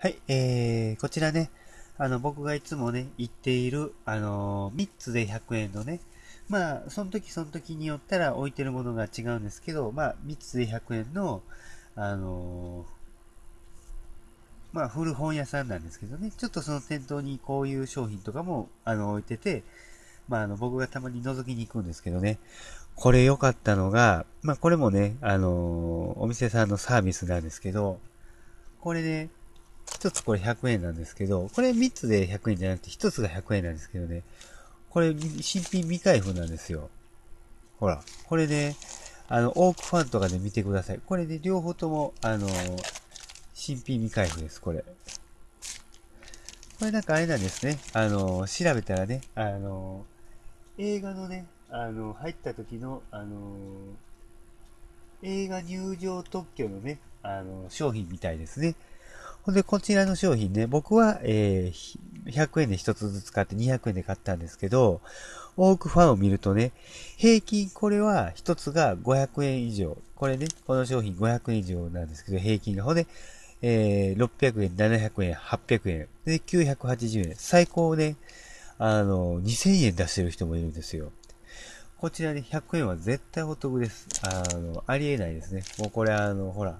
はい、えー、こちらね、あの、僕がいつもね、行っている、あのー、3つで100円のね、まあ、その時その時によったら置いてるものが違うんですけど、まあ、3つで100円の、あのーまあ、古本屋さんなんですけどね、ちょっとその店頭にこういう商品とかも、あの、置いてて、まあ、あの、僕がたまに覗きに行くんですけどね、これ良かったのが、まあ、これもね、あのー、お店さんのサービスなんですけど、これね、1つこれ100円なんですけど、これ3つで100円じゃなくて1つが100円なんですけどね、これ新品未開封なんですよ。ほら、これね、あの、オークファンとかで見てください。これで、ね、両方とも、あの、新品未開封です、これ。これなんかあれなんですね。あの、調べたらね、あの、映画のね、あの、入った時の、あの、映画入場特許のね、あの、商品みたいですね。ほんで、こちらの商品ね、僕は、えー、100円で1つずつ買って200円で買ったんですけど、多くファンを見るとね、平均これは1つが500円以上。これね、この商品500円以上なんですけど、平均が。ほんで、えー、600円、700円、800円。で、980円。最高ね、あの、2000円出してる人もいるんですよ。こちらね、100円は絶対お得です。あの、ありえないですね。もうこれあの、ほら、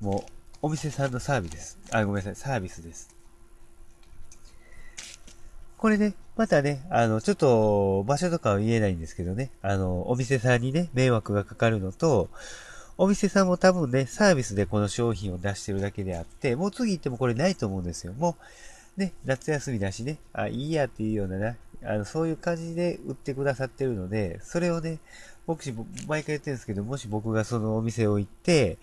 もう、お店さんのサービスです。あ、ごめんなさい、サービスです。これね、またね、あの、ちょっと場所とかは言えないんですけどね、あの、お店さんにね、迷惑がかかるのと、お店さんも多分ね、サービスでこの商品を出してるだけであって、もう次行ってもこれないと思うんですよ。もう、ね、夏休みだしね、あ、いいやっていうようなな、あの、そういう感じで売ってくださってるので、それをね、僕し、毎回言ってるんですけど、もし僕がそのお店を行って、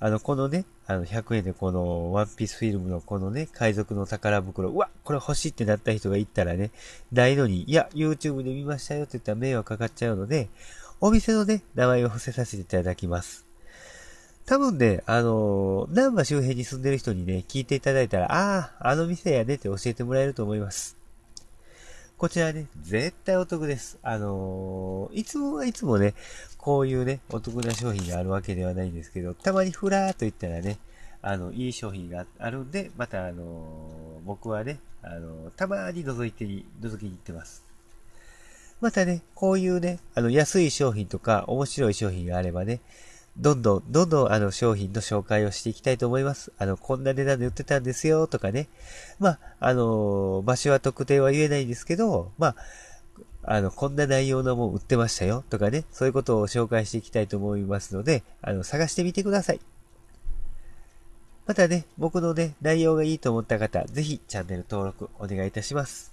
あの、このね、あの、100円でこの、ワンピースフィルムのこのね、海賊の宝袋、うわ、これ欲しいってなった人が言ったらね、大のに、いや、YouTube で見ましたよって言ったら迷惑かかっちゃうので、お店のね、名前を伏せさせていただきます。多分ね、あのー、南波周辺に住んでる人にね、聞いていただいたら、ああ、あの店やねって教えてもらえると思います。こちらね、絶対お得です。あのー、いつもはいつもね、こういうね、お得な商品があるわけではないんですけど、たまにふらーっと言ったらね、あの、いい商品があるんで、またあのー、僕はね、あのー、たまに覗いてに、覗きに行ってます。またね、こういうね、あの、安い商品とか、面白い商品があればね、どんどん、どんどんあの商品の紹介をしていきたいと思います。あの、こんな値段で売ってたんですよ、とかね。まあ、あの、場所は特定は言えないんですけど、まあ、あの、こんな内容のもん売ってましたよ、とかね。そういうことを紹介していきたいと思いますので、あの、探してみてください。またね、僕のね、内容がいいと思った方、ぜひチャンネル登録お願いいたします。